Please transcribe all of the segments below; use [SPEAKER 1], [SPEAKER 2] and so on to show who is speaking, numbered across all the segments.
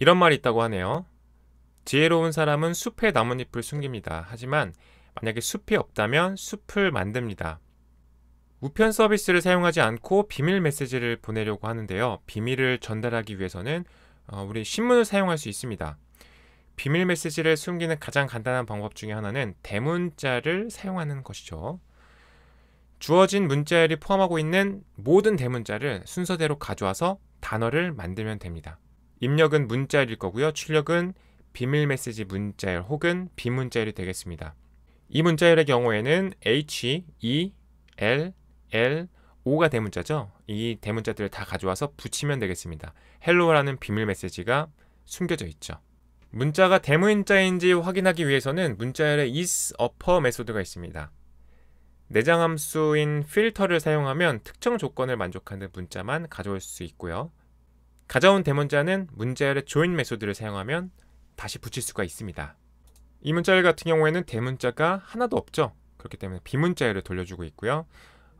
[SPEAKER 1] 이런 말이 있다고 하네요. 지혜로운 사람은 숲에 나뭇잎을 숨깁니다. 하지만 만약에 숲이 없다면 숲을 만듭니다. 우편 서비스를 사용하지 않고 비밀 메시지를 보내려고 하는데요. 비밀을 전달하기 위해서는 어, 우리 신문을 사용할 수 있습니다. 비밀 메시지를 숨기는 가장 간단한 방법 중에 하나는 대문자를 사용하는 것이죠. 주어진 문자열이 포함하고 있는 모든 대문자를 순서대로 가져와서 단어를 만들면 됩니다. 입력은 문자일 거고요. 출력은 비밀 메시지 문자열 혹은 비문자열이 되겠습니다. 이 문자열의 경우에는 H, E, L, L, O가 대문자죠. 이 대문자들을 다 가져와서 붙이면 되겠습니다. h e l l o 라는 비밀 메시지가 숨겨져 있죠. 문자가 대문자인지 확인하기 위해서는 문자열의 is, upper 메소드가 있습니다. 내장 함수인 필터를 사용하면 특정 조건을 만족하는 문자만 가져올 수 있고요. 가져온 대문자는 문자열의 조인 메소드를 사용하면 다시 붙일 수가 있습니다. 이 문자열 같은 경우에는 대문자가 하나도 없죠. 그렇기 때문에 비문자열을 돌려주고 있고요.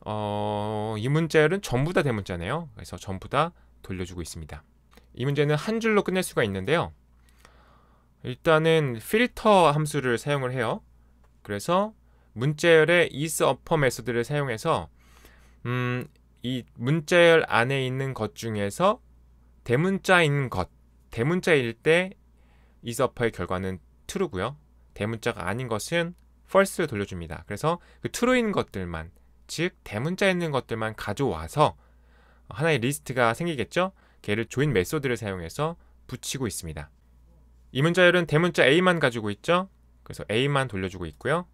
[SPEAKER 1] 어, 이 문자열은 전부 다 대문자네요. 그래서 전부 다 돌려주고 있습니다. 이 문제는 한 줄로 끝낼 수가 있는데요. 일단은 필터 함수를 사용을 해요. 그래서 문자열의 isUpper 메소드를 사용해서 음, 이 문자열 안에 있는 것 중에서 대문자인 것, 대문자일 때 이서퍼의 결과는 true고요. 대문자가 아닌 것은 false를 돌려줍니다. 그래서 그 true인 것들만, 즉 대문자 있는 것들만 가져와서 하나의 리스트가 생기겠죠. 걔를 조인 메소드를 사용해서 붙이고 있습니다. 이 문자열은 대문자 A만 가지고 있죠. 그래서 A만 돌려주고 있고요.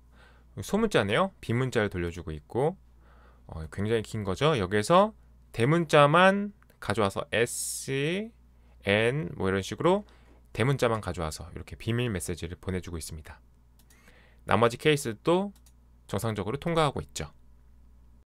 [SPEAKER 1] 소문자네요. 비문자를 돌려주고 있고 어, 굉장히 긴 거죠. 여기에서 대문자만 가져와서 S, N 뭐 이런 식으로 대문자만 가져와서 이렇게 비밀 메시지를 보내주고 있습니다. 나머지 케이스도 정상적으로 통과하고 있죠.